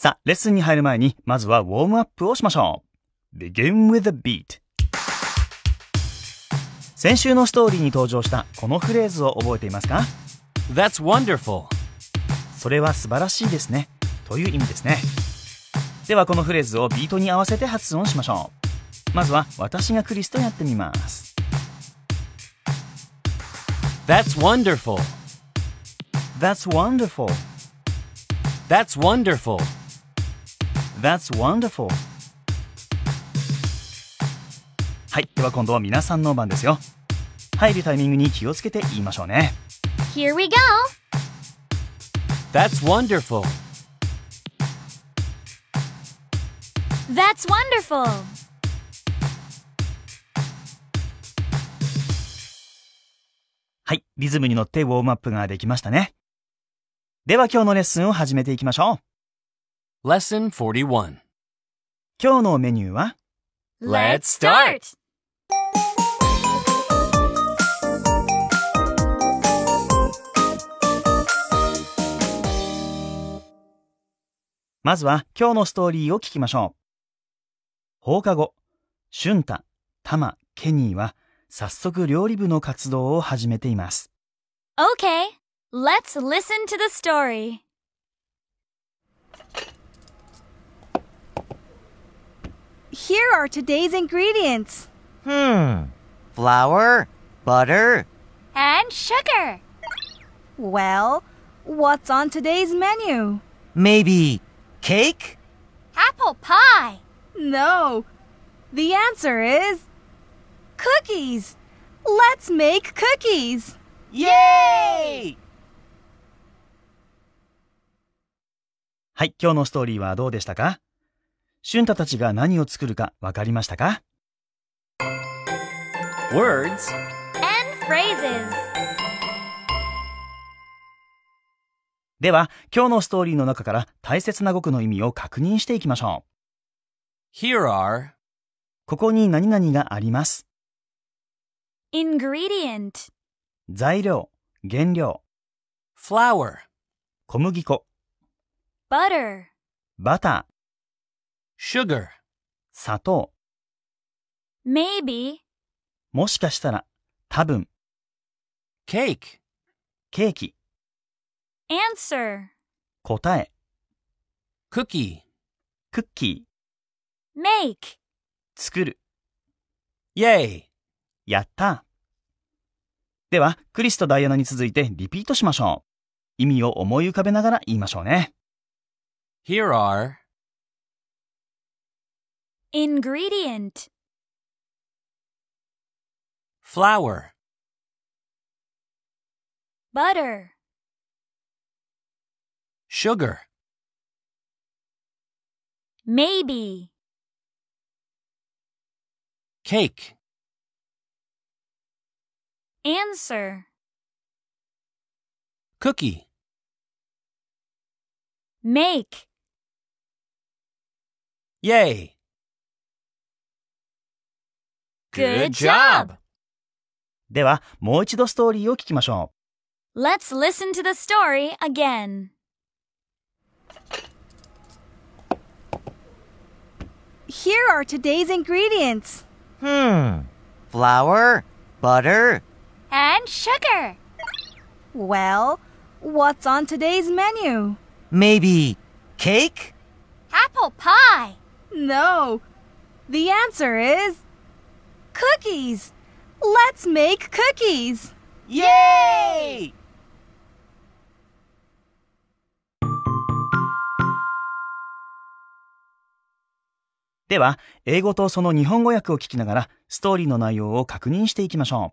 さあ、レッスンに入る前に、まずはウォームアップをしましょう。Begin with a beat. 先週のストーリーに登場したこのフレーズを覚えていますか That's wonderful. それは素晴らしいですね。という意味ですね。ではこのフレーズをビートに合わせて発音しましょう。まずは私がクリスとやってみます。That's wonderful. That's wonderful. That's wonderful. That's wonderful. はい、では今度は皆さんの番ですよ。入るタイミングに気をつけて言いましょうね。Here we go! That's wonderful! That's wonderful! はい、リズムに乗ってウォームアップができましたね。では今日のレッスンを始めていきましょう。Lesson 41今日のメニューは Let's start! まずは今日のストーリーを聞きましょう。放課後、俊太、マ、ケニーは早速料理部の活動を始めています。o k let's listen to the story. Here are today's ingredients. Hmm. Flour, butter, and sugar. Well, what's on today's menu? Maybe cake? Apple pie. No. The answer is cookies. Let's make cookies. Yay! はい、今日のストーリーはどうでしたか俊太たちが何を作るか分かりましたか Words and phrases では今日のストーリーの中から大切な語句の意味を確認していきましょう Here are ここに何々があります Ingredient 材料原料 Flour 小麦粉 Butter バター sugar 砂糖 maybe もしかしたら多分 cake ケーキ answer 答え cookie クッキー make 作る yay やったではクリスとダイアナに続いてリピートしましょう意味を思い浮かべながら言いましょうね Here are Ingredient Flour Butter Sugar Maybe Cake Answer Cookie Make Yay! Good job! では、もう一度ストーリーを聞きましょう。Let's listen to the story again. here are today's ingredients. Hmm. Flour, butter, and sugar. Well, what's on today's menu? Maybe cake? Apple pie. No. The answer is cookies! Let's make cookies! Yay! では、英語とその日本語訳を聞きながら、ストーリーの内容を確認していきましょう。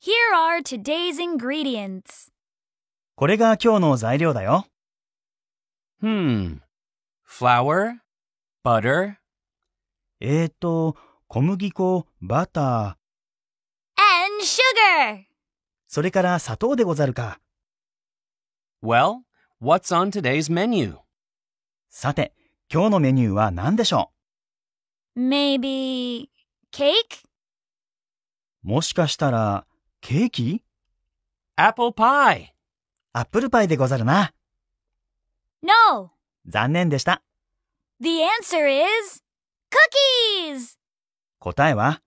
Here are today's ingredients. これが今日の材料だよ。Hmm. Flour, butter. えーと、小麦粉、バター。and sugar! それから砂糖でござるか。Well, what's on today's menu? さて、今日のメニューは何でしょう ?Maybe, cake? もしかしたら、ケーキ ?Apple pie! アップルパイでござるな。No! 残念でした。The answer is cookies! 答えは、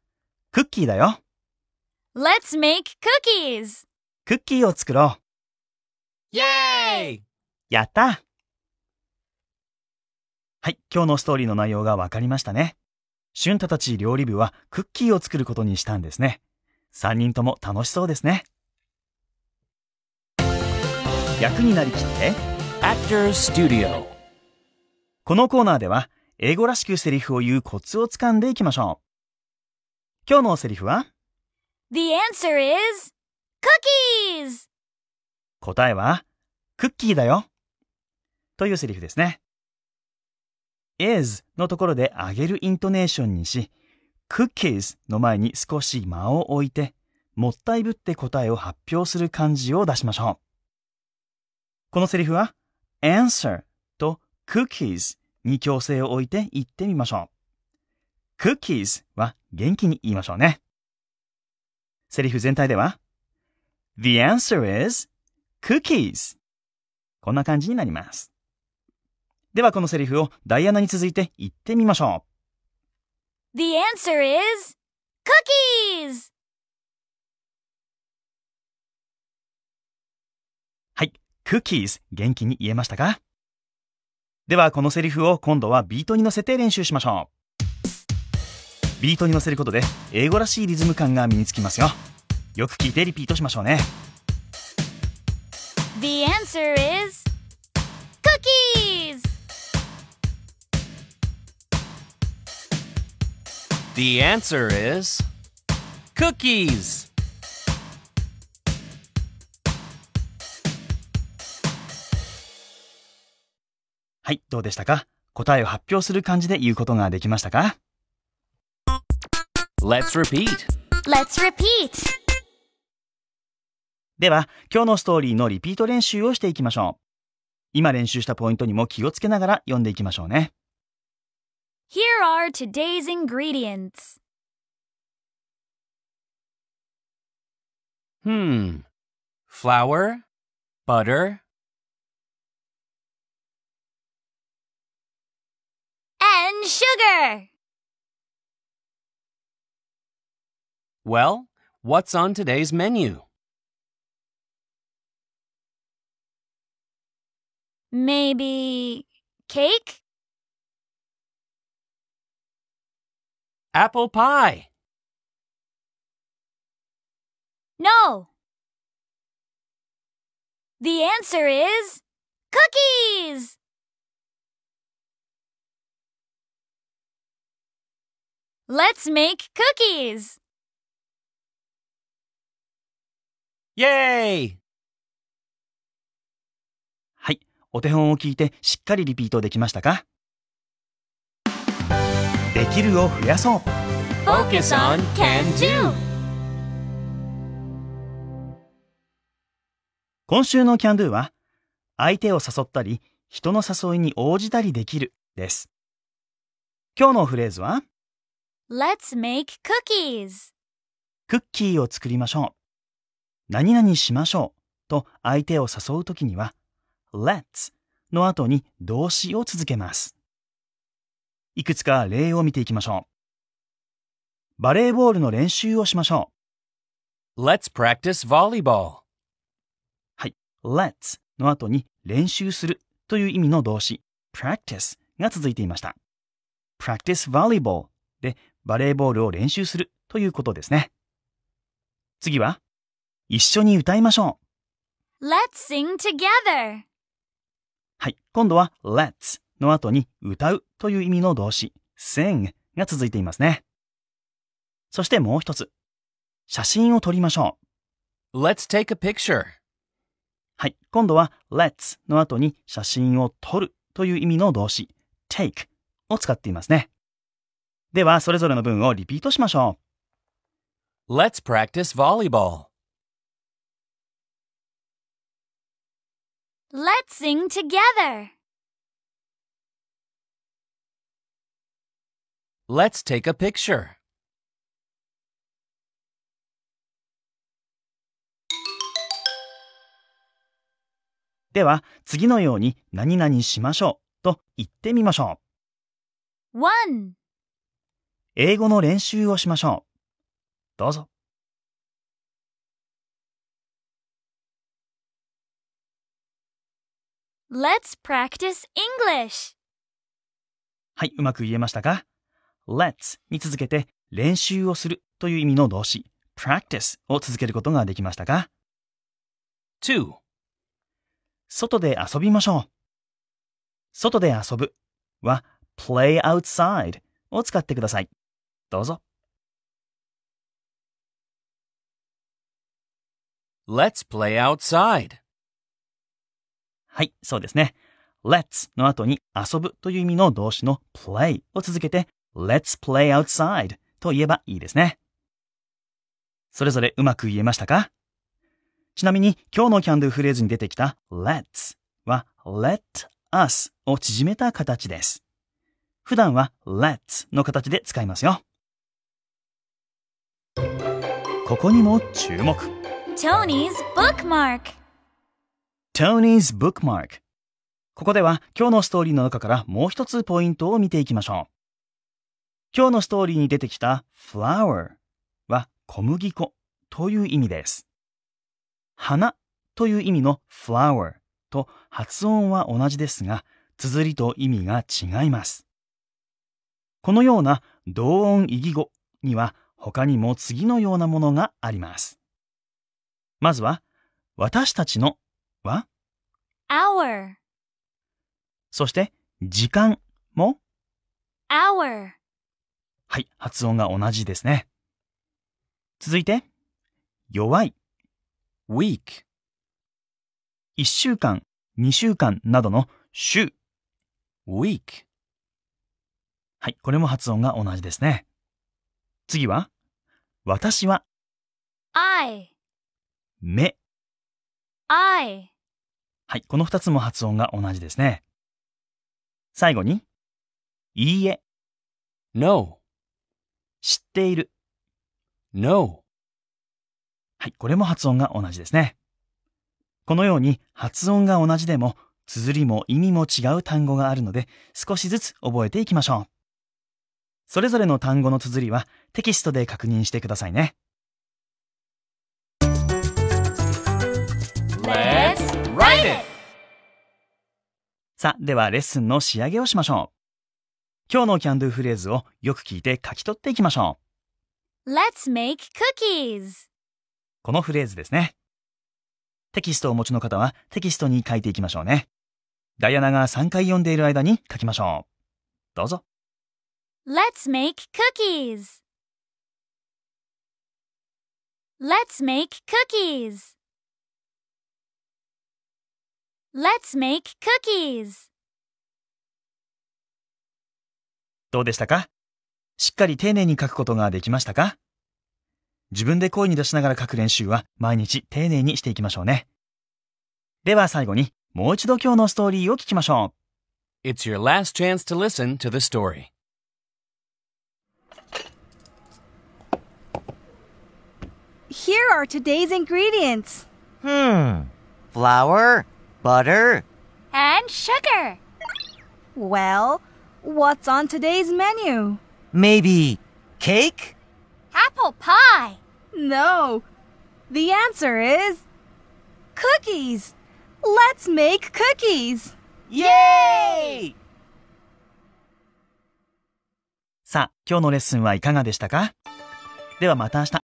クッキーだよ。Let's make cookies! クッキーを作ろう。イェーイやったはい、今日のストーリーの内容がわかりましたね。シュンタたち料理部はクッキーを作ることにしたんですね。3人とも楽しそうですね。役になりきって、Actor Studio このコーナーでは、英語らしくセリフを言うコツをつかんでいきましょう。今日のセリフは ?The answer is cookies! 答えはクッキーだよというセリフですね。is のところで上げるイントネーションにし、cookies の前に少し間を置いて、もったいぶって答えを発表する感じを出しましょう。このセリフは answer と cookies に強制を置いて言ってみましょう。cookies は元気に言いましょうね。セリフ全体では The answer is cookies こんな感じになります。ではこのセリフをダイアナに続いて言ってみましょう。The answer is cookies! はい、cookies 元気に言えましたかではこのセリフを今度はビートに乗せて練習しましょう。ビートに乗せることで英語らしいリズム感が身につきますよよく聞いてリピートしましょうね The answer is cookies The answer is cookies はい、どうでしたか答えを発表する感じで言うことができましたか Let's repeat. Let's repeat. では、今日のストーリーのリピート練習をしていきましょう。今練習したポイントにも気をつけながら読んでいきましょうね。Here are today's ingredients. うん。flour, butter, and sugar. Well, what's on today's menu? Maybe cake? Apple pie. No. The answer is cookies. Let's make cookies. イエーイはい、お手本を聞いてしっかりリピートできましたかできるを増やそう Focus on Can Do 今週の Can Do は相手を誘ったり人の誘いに応じたりできるです今日のフレーズは Let's make cookies クッキーを作りましょう何々しましょうと相手を誘うときには Let's の後に動詞を続けます。いくつか例を見ていきましょう。バレーボールの練習をしましょう。Let's practice volleyball はい、Let's の後に練習するという意味の動詞 practice が続いていました。practice volleyball でバレーボールを練習するということですね。次は一緒に歌いましょう。Let's sing together! はい、今度は Let's の後に歌うという意味の動詞 sing が続いていますね。そしてもう一つ。写真を撮りましょう。Let's take a picture. はい、今度は Let's の後に写真を撮るという意味の動詞 take を使っていますね。では、それぞれの文をリピートしましょう。Let's practice volleyball. Let's sing together. Let's take a picture. では次のように何々しましょうと言ってみましょう。1英語の練習をしましょう。どうぞ。Let's practice English! はい、うまく言えましたか ?Let's に続けて練習をするという意味の動詞 practice を続けることができましたか ?2 外で遊びましょう。外で遊ぶは play outside を使ってください。どうぞ。Let's play outside. はい、そうですね。let's の後に遊ぶという意味の動詞の play を続けて let's play outside と言えばいいですね。それぞれうまく言えましたかちなみに今日のキャンドゥフレーズに出てきた let's は let us を縮めた形です。普段は let's の形で使いますよ。ここにも注目。Tony's Bookmark Tony's Bookmark ここでは今日のストーリーの中からもう一つポイントを見ていきましょう。今日のストーリーに出てきた f l o w e r は小麦粉という意味です。花という意味の flower と発音は同じですが、綴りと意味が違います。このような同音異義語には他にも次のようなものがあります。まずは、私たちのは hour そして時間も hour はい、発音が同じですね。続いて、弱い weak 1週間、2週間などの週 w e a k はい、これも発音が同じですね。次は、私は I 目 I はい、この2つも発音が同じですね。最後に、いいえ。No. 知っている。No. はい、これも発音が同じですね。このように発音が同じでも、綴りも意味も違う単語があるので、少しずつ覚えていきましょう。それぞれの単語の綴りはテキストで確認してくださいね。さあ、ではレッスンの仕上げをしましょう。今日のキャンドゥフレーズをよく聞いて書き取っていきましょう。Let's make cookies! このフレーズですね。テキストをお持ちの方はテキストに書いていきましょうね。ダイアナが3回読んでいる間に書きましょう。どうぞ。Let's make cookies! Let's make cookies! Let's make cookies! どうでしたかしっかり丁寧に書くことができましたか自分で声に出しながら書く練習は毎日丁寧にしていきましょうね。では最後にもう一度今日のストーリーを聞きましょう。It's your last chance to listen to the story. Here are today's ingredients. Hmm. Flour, butter, and sugar. Well, what's on today's menu? Maybe cake? Apple pie. No. The answer is cookies. Let's make cookies. Yay! さあ、今日のレッスンはいかがでしたかではまた明日。